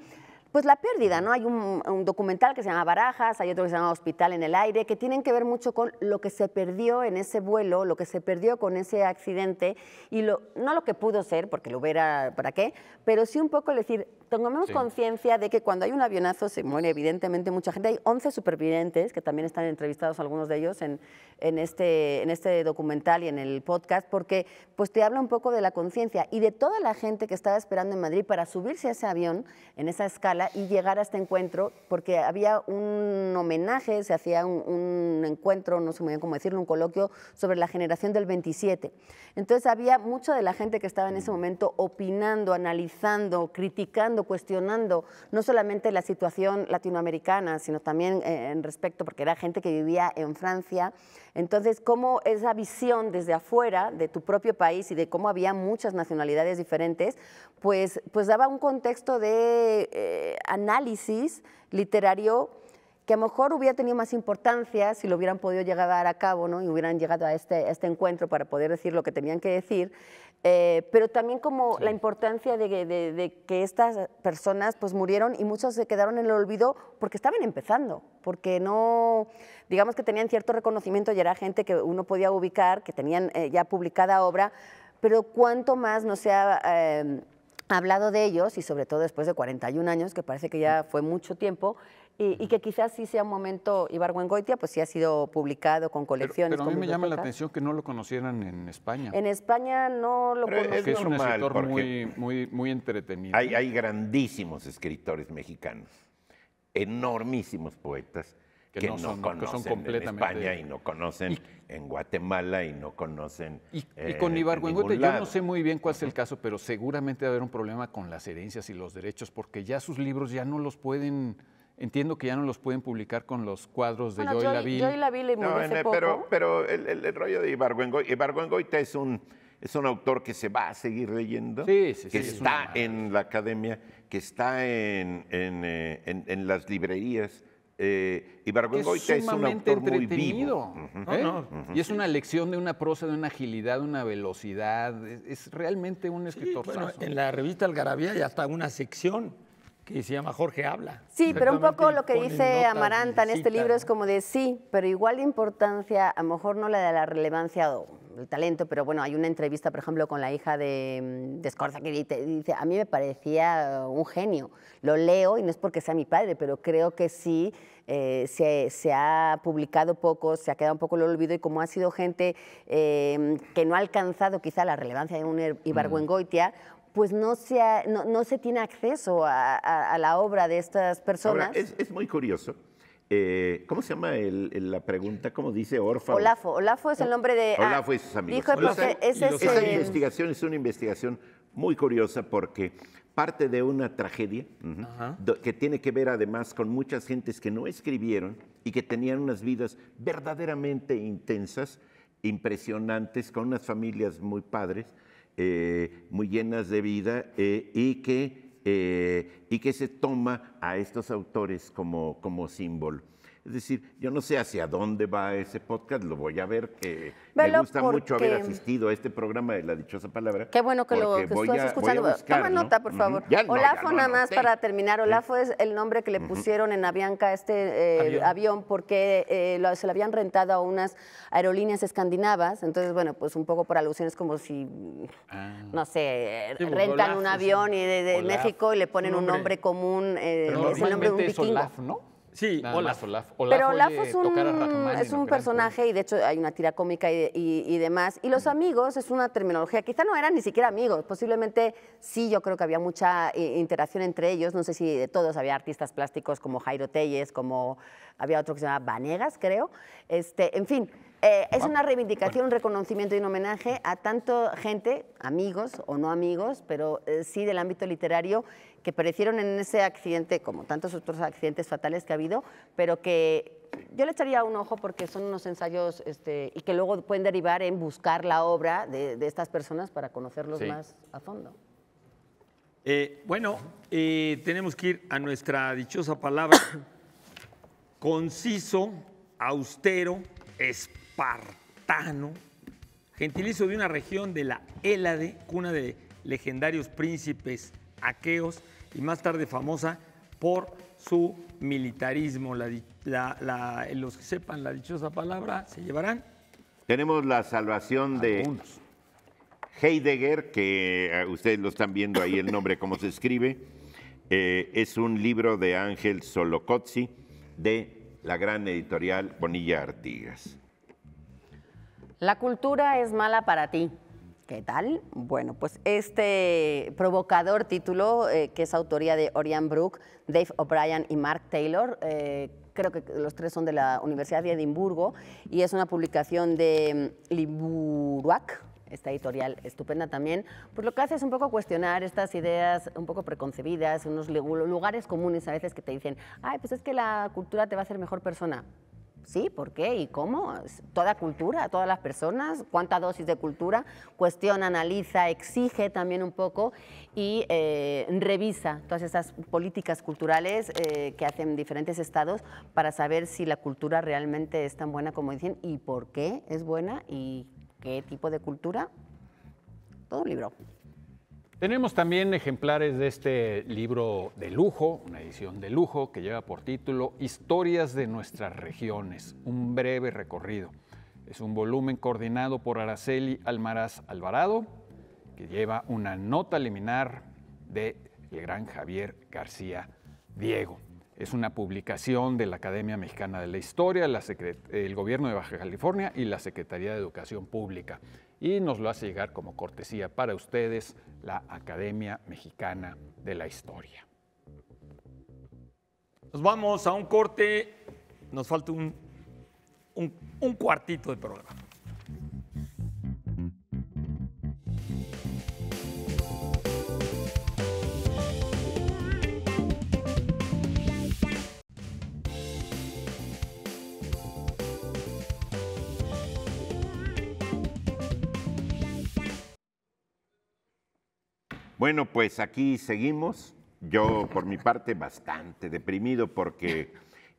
pues la pérdida, ¿no? Hay un, documental que se llama Barajas, hay otro que se llama Hospital en el Aire, que tienen que ver mucho con lo que se perdió en ese vuelo, lo que se perdió con ese accidente, y lo, no lo que pudo ser, porque lo hubiera, ¿para qué? Pero sí un poco decir, tomemos conciencia de que cuando hay un avionazo se muere evidentemente mucha gente. Hay 11 supervivientes, que también están entrevistados algunos de ellos en, en, este, en este documental y en el podcast, porque pues te habla un poco de la conciencia y de toda la gente que estaba esperando en Madrid para subirse a ese avión en esa escala y llegar a este encuentro, porque había un homenaje, se hacía un, encuentro, no sé muy bien cómo decirlo, un coloquio sobre la generación del 27. Entonces había mucha de la gente que estaba en ese momento opinando, analizando, criticando, cuestionando, no solamente la situación latinoamericana, sino también eh, en respecto, porque era gente que vivía en Francia. Entonces, cómo esa visión desde afuera de tu propio país y de cómo había muchas nacionalidades diferentes, pues, pues daba un contexto de eh, análisis literario que a lo mejor hubiera tenido más importancia si lo hubieran podido llegar a cabo ¿no? y hubieran llegado a este, este encuentro para poder decir lo que tenían que decir, eh, pero también como la importancia de, que estas personas pues murieron y muchos se quedaron en el olvido porque estaban empezando, porque no, digamos que tenían cierto reconocimiento y era gente que uno podía ubicar, que tenían eh, ya publicada obra, pero cuanto más no sea... Eh, ha hablado de ellos y sobre todo después de 41 años, que parece que ya fue mucho tiempo, y, que quizás sí sea un momento, Ibargüengoitia, pues sí ha sido publicado con colecciones. Pero, a mí me llama la atención que no lo conocieran en España. En España no lo conocieron. Es, un escritor muy, muy, muy entretenido. Hay, hay grandísimos escritores mexicanos, enormísimos poetas, que, no, son, son completamente en España y no conocen en Guatemala y no conocen. Y, eh, y con yo no sé muy bien cuál es el caso, pero seguramente va a haber un problema con las herencias y los derechos, porque ya sus libros ya no los pueden. Entiendo que ya no los pueden publicar con los cuadros de bueno, Joy Laville. Joy Laville y no, en, poco. Pero, pero el, el, rollo de Ibargüengoite, Ibargüengoite es un es un autor que se va a seguir leyendo, que está en la academia, que está en, en, eh, en, en las librerías eh, y es, es, un autor muy ¿eh? Y es una lección de una prosa, de una agilidad, de una velocidad. Es, realmente un escritor. bueno, en la revista Algarabía ya hasta una sección que se llama Jorge Habla. Sí, pero un poco lo que dice Amaranta en este libro es como de sí, pero igual de importancia, a lo mejor no la de la relevancia el talento, pero bueno, hay una entrevista, por ejemplo, con la hija de, mm, de Scorza que dice, a mí me parecía uh, un genio. Lo leo y no es porque sea mi padre, pero creo que sí, eh, se, ha publicado poco, se ha quedado un poco el olvido y como ha sido gente em, que no ha alcanzado quizá la relevancia de un er, Ibargüengoitia, mm. pues no se, no, se tiene acceso a, la obra de estas personas. es muy curioso eh, ¿Cómo se llama la pregunta? ¿Cómo dice orfa Olafo. Olafo es el ah, nombre de... Ah, Olafo y sus amigos. Dijo, es, es, esa investigación es una investigación muy curiosa porque parte de una tragedia que tiene que ver además con muchas gentes que no escribieron y que tenían unas vidas verdaderamente intensas, impresionantes, con unas familias muy padres, eh, muy llenas de vida eh, y que eh, y que se toma a estos autores como, como símbolo. Es decir, yo no sé hacia dónde va ese podcast, lo voy a ver. Que me gusta mucho haber asistido a este programa de La Dichosa Palabra. Qué bueno que lo estás escuchando. Toma nota, por favor. Olafo, nada más para terminar. Olafo es el nombre que le pusieron en Avianca este eh, avión. porque eh, se lo habían rentado a unas aerolíneas escandinavas. Entonces, bueno, pues un poco por alusiones como si, ah. no sé, pues rentan un avión y de, México y eh, le ponen un nombre común. es el nombre de un vikingo. ¿no? Sí, Olaf. Olaf. Pero Olaf es un, personaje y de hecho hay una tira cómica y, demás. Y los amigos es una terminología. Quizá no eran ni siquiera amigos. Posiblemente sí, yo creo que había mucha eh, interacción entre ellos. No sé si de todos había artistas plásticos como Jairo Telles, como había otro que se llamaba Vanegas, creo. Este, en fin. Eh, es una reivindicación, un reconocimiento y un homenaje a tanto gente, amigos o no amigos, pero eh, sí del ámbito literario, que perecieron en ese accidente, como tantos otros accidentes fatales que ha habido, pero que yo le echaría un ojo porque son unos ensayos este, y que luego pueden derivar en buscar la obra de, estas personas para conocerlos más a fondo. Eh, bueno, eh, tenemos que ir a nuestra dichosa palabra. Conciso, austero, espartano, gentilizo de una región de la Hélade, cuna de legendarios príncipes aqueos, y más tarde famosa por su militarismo. los que sepan la dichosa palabra se llevarán. Tenemos la salvación de Heidegger, que eh, ustedes lo están viendo ahí el nombre, cómo se escribe. Eh, es un libro de Ángel Solocotzi de la gran editorial Bonilla Artigas. La cultura es mala para ti, ¿Qué tal? Bueno, pues este provocador título, eh, que es autoría de Orian Brooke, Dave O'Brien y Mark Taylor, eh, creo que los tres son de la Universidad de Edimburgo, y es una publicación de mm, Liburuac, esta editorial estupenda también, pues lo que hace es un poco cuestionar estas ideas un poco preconcebidas, unos lugares comunes a veces que te dicen, ay, pues es que la cultura te va a hacer mejor persona. Sí, ¿por qué? ¿Y cómo? Toda cultura, todas las personas, cuánta dosis de cultura, cuestiona, analiza, exige también un poco y eh, revisa todas esas políticas culturales eh, que hacen diferentes estados para saber si la cultura realmente es tan buena como dicen y por qué es buena y qué tipo de cultura. Todo un libro. Tenemos también ejemplares de este libro de lujo, una edición de lujo que lleva por título Historias de nuestras regiones, un breve recorrido. Es un volumen coordinado por Araceli Almaraz Alvarado, que lleva una nota liminar de el gran Javier García Diego. Es una publicación de la Academia Mexicana de la Historia, el Gobierno de Baja California y la Secretaría de Educación Pública y nos lo hace llegar como cortesía para ustedes la Academia Mexicana de la Historia. Nos vamos a un corte, nos falta un, cuartito de programa. Bueno, pues aquí seguimos. Yo, por mi parte, bastante deprimido porque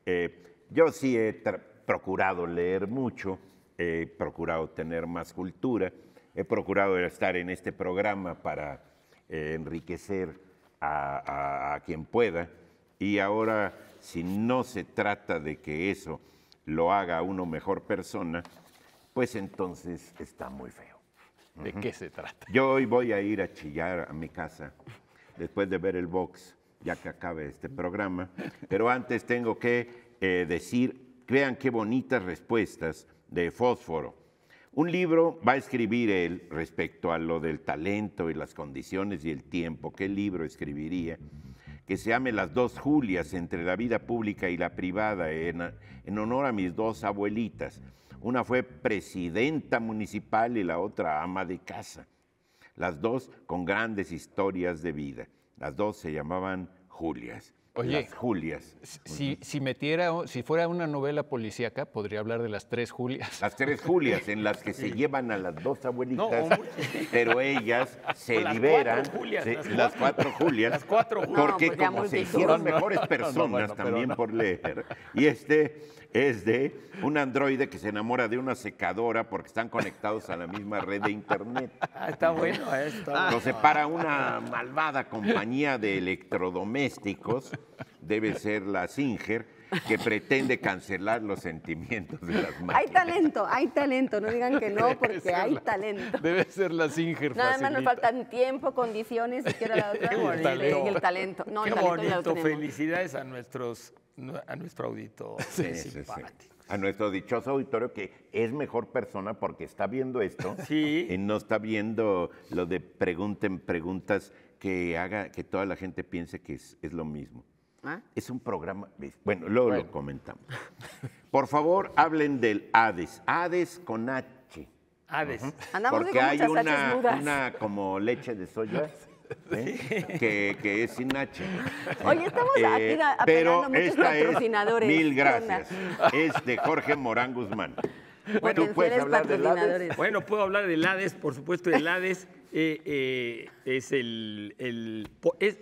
eh, yo sí he procurado leer mucho, he procurado tener más cultura, he procurado estar en este programa para eh, enriquecer a, a quien pueda. Y ahora, si no se trata de que eso lo haga uno mejor persona, pues entonces está muy feo de qué se trata. Yo hoy voy a ir a chillar a mi casa después de ver el box, ya que acabe este programa. Pero antes tengo que eh, decir, crean qué bonitas respuestas de Fósforo. Un libro va a escribir él respecto a lo del talento y las condiciones y el tiempo. ¿Qué libro escribiría? Que se llame Las dos Julias entre la vida pública y la privada, en honor a mis dos abuelitas. Una fue presidenta municipal y la otra ama de casa. Las dos con grandes historias de vida. Las dos se llamaban Julias. Oye, Julias. Si, si, metiera, si fuera una novela policíaca, podría hablar de las tres Julias. Las tres Julias, en las que se llevan a las dos abuelitas, pero ellas se liberan. las, cuatro Julias. Las cuatro Julias. Porque como se hicieron mejores personas también por leer. Y este, es de un androide que se enamora de una secadora porque están conectados a la misma red de internet. Ah, está bueno eh, esto. Lo separa una malvada compañía de electrodomésticos, debe ser la Singer, que pretende cancelar los sentimientos de las manos. Hay talento, hay talento, no digan que no, porque hay talento. Debe ser la Singer Nada más nos faltan tiempo, condiciones, y que la otra. el, talento. el talento. No, Qué Felicidades a, nuestros, a nuestro auditor. A nuestro dichoso auditorio que es mejor persona porque está viendo esto y no está viendo lo de pregunten preguntas que haga que toda la gente piense que es lo mismo. ¿Ah? Es un programa. Bueno, luego lo comentamos. Por favor, hablen del Hades. Hades con H. Hades. Porque hay una, como leche de soya. ¿eh? Que, es sin H. Oye, estamos a, eh, pero esta mil gracias. Es de Jorge Morán Guzmán. Bueno, hablar Bueno, puedo hablar del Hades, por supuesto, del Hades. Eh, eh, es, el,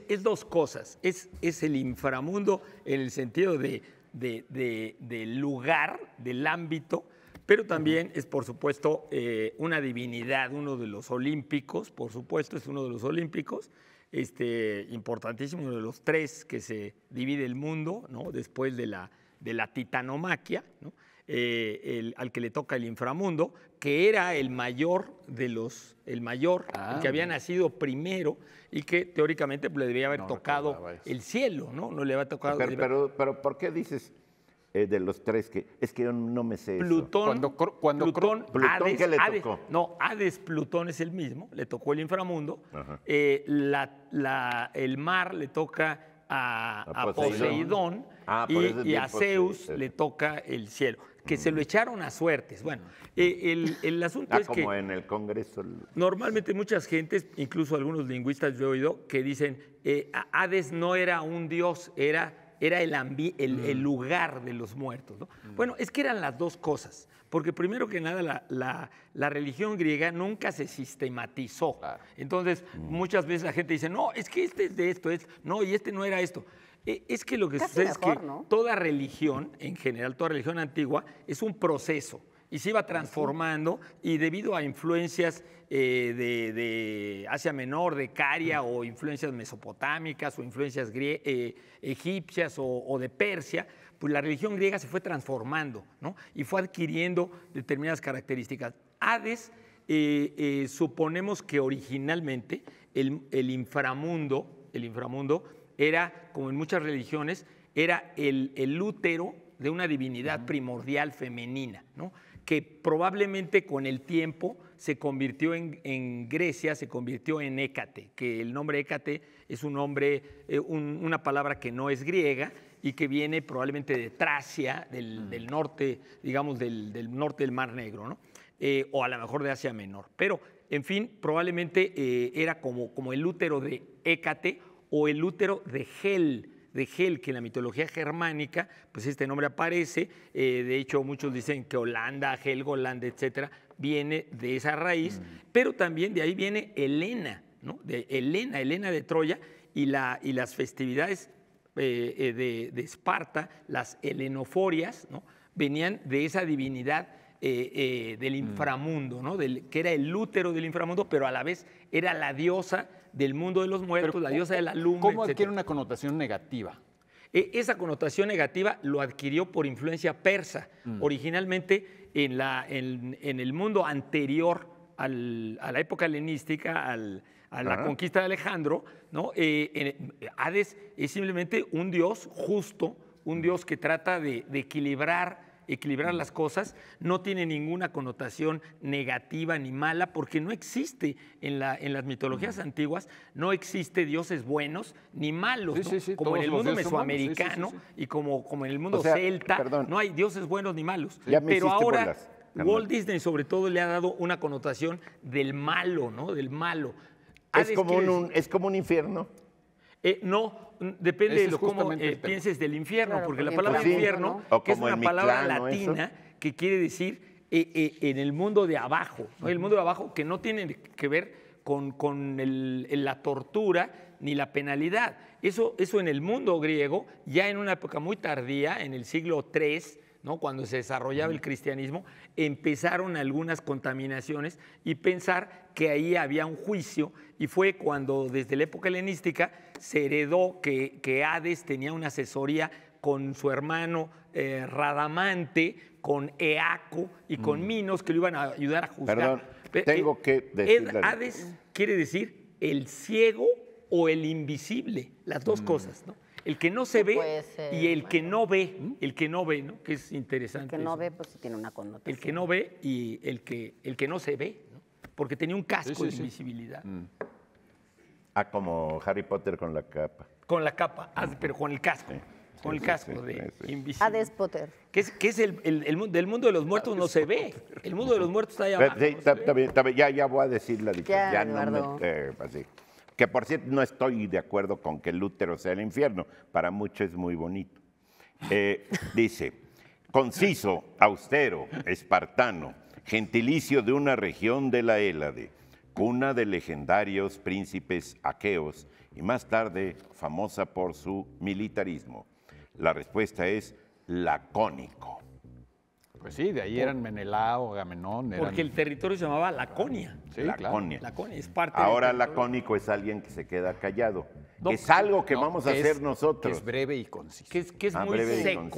es, dos cosas. Es, es el inframundo en el sentido de, del lugar, del ámbito, pero también es, por supuesto, eh, una divinidad, uno de los olímpicos, por supuesto, es uno de los olímpicos. Este, importantísimo, uno de los tres que se divide el mundo, ¿no? después de la, de la titanomaquia, ¿no? Eh, el, al que le toca el inframundo, que era el mayor de los, el mayor, el que ah. había nacido primero y que teóricamente pues, le debía haber tocado el cielo, ¿no? No le había tocado. Pero, pero, pero ¿por qué dices? Eh, de los tres que es que yo no me sé. Plutón, cuando, Plutón, le tocó? no, Hades, Plutón es el mismo, le tocó el inframundo. Eh, el mar le toca a, Poseidón, ah, y, a Zeus le toca el cielo que se lo echaron a suertes. Bueno, eh, el, el ah, asunto es como en el Congreso. Normalmente muchas gentes, incluso algunos lingüistas yo he oído, que dicen, eh, Hades no era un dios, era, era el, mm. el, lugar de los muertos. Mm. Bueno, es que eran las dos cosas, porque primero que nada la, religión griega nunca se sistematizó. Entonces, mm. muchas veces la gente dice, no, es que este es de esto, es, no, y este no era esto. Eh, es que lo que sucede es que toda religión, en general, toda religión antigua, es un proceso y se iba ah, transformando y debido a influencias eh, de, Asia Menor, de Caria mm. o influencias mesopotámicas o influencias eh, egipcias o, de Persia, pues la religión griega se fue transformando ¿no? y fue adquiriendo determinadas características. Hades suponemos que originalmente el inframundo, el inframundo era, como en muchas religiones, era el, útero de una divinidad primordial femenina, que probablemente con el tiempo se convirtió en, Grecia, se convirtió en Hécate, que el nombre Hécate es un nombre, eh, una palabra que no es griega y que viene probablemente de Tracia, del, norte, digamos, del, norte del Mar Negro, eh, o a lo mejor de Asia Menor. Pero, en fin, probablemente eh, era como, como el útero de Hécate o el útero de Gel, de Gel, que en la mitología germánica, pues este nombre aparece, eh, de hecho muchos dicen que Holanda, Helgoland, etcétera, viene de esa raíz, mm. pero también de ahí viene Helena, ¿no? De Helena, Helena de Troya, y, la, y las festividades eh, eh, de, de, Esparta, las helenoforias, ¿no? Venían de esa divinidad del mm. inframundo, ¿no? del, que era el útero del inframundo, pero a la vez era la diosa del mundo de los muertos, la diosa de la luna. ¿Cómo adquiere una connotación negativa? E, esa connotación negativa lo adquirió por influencia persa, mm. originalmente en, la, en, el mundo anterior a la época helenística, a la ah. conquista de Alejandro. ¿no? Eh, Hades es simplemente un dios justo, un mm. dios que trata de equilibrar equilibrar las cosas, no tiene ninguna connotación negativa ni mala, porque no existe en, la, en las mitologías antiguas, no existe dioses buenos ni malos, como en el mundo mesoamericano y como, como en el mundo celta, no hay dioses buenos ni malos. Pero ahora... Walt Disney sobre todo le ha dado una connotación del malo, ¿no? Del malo. Es como, un, es como un infierno. Eh, no depende de lo, cómo eh, pienses del infierno, porque la palabra infierno, es una palabra latina que quiere decir eh, en el mundo de abajo, el mundo de abajo que no tiene que ver con, la tortura ni la penalidad. Eso, eso en el mundo griego, ya en una época muy tardía, en el siglo III, cuando se desarrollaba el cristianismo, empezaron algunas contaminaciones y pensar que ahí había un juicio y fue cuando desde la época helenística se heredó que, que Hades tenía una asesoría con su hermano eh, Radamante, con Eaco y con mm. Minos que lo iban a ayudar a juzgar. Perdón, tengo eh, que decirle. Hades quiere decir el ciego o el invisible, las dos mm. cosas, ¿no? el que no se ve y el que no ve, ¿Mm? el que no ve, ¿no? Que es interesante. El que no ve, pues tiene una connotación. El que no ve y el que, el que no se ve, ¿no? porque tenía un casco de invisibilidad. Mm. Ah, como Harry Potter con la capa. Con la capa, ah, mm. pero con el casco. Con el casco de invisibilidad. Hades Potter. Que es, que es el, el, del mundo de los muertos no se ve. El mundo de los muertos está allá abajo. Ya, voy a decir la diferencia. Ya, no me, que por cierto, no estoy de acuerdo con que el útero sea el infierno, para muchos es muy bonito. Eh, dice, conciso, austero, espartano, gentilicio de una región de la Hélade, cuna de legendarios príncipes aqueos y más tarde famosa por su militarismo. La respuesta es lacónico. Pues sí, de ahí eran Menelao, Gamenón. Porque el territorio se llamaba Laconia. Sí, Laconia. Laconia es parte Ahora lacónico es alguien que se queda callado. es algo que vamos a hacer nosotros. es breve y conciso. Que es, ah, muy seco.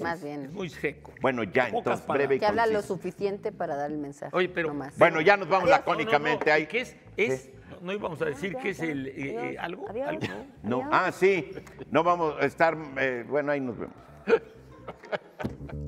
muy seco. Bueno, ya, entonces, breve y conciso. Que habla lo suficiente para dar el mensaje. Oye, pero... bueno, ya nos vamos lacónicamente ahí. ¿Qué es? no íbamos a decir que es el... Eh, eh, ¿Algo? No. Ah, sí. No vamos a estar... Eh, bueno, ahí nos vemos.